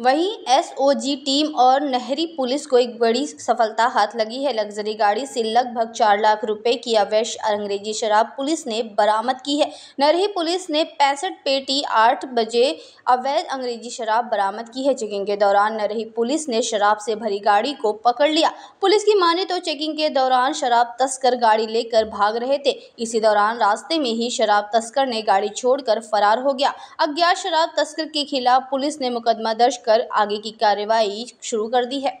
वहीं SOG team और नहरी पुलिस को एक बड़ी सफलता हाथ लगी है लग्जरी गाड़ी से लगभग चार लाख रुपए की अवैध अंग्रेजी शराब पुलिस ने बरामद की है नरही पुलिस ने पैंसठ पेटी आठ बजे अवैध अंग्रेजी शराब बरामद की है चेकिंग के दौरान नरही पुलिस ने शराब से भरी गाड़ी को पकड़ लिया पुलिस की माने तो चेकिंग के दौरान शराब तस्कर गाड़ी लेकर भाग रहे थे इसी दौरान रास्ते में ही शराब तस्कर ने गाड़ी छोड़कर फरार हो गया अज्ञात शराब तस्कर के खिलाफ पुलिस ने मुकदमा दर्ज कर आगे की कार्रवाई शुरू कर दी है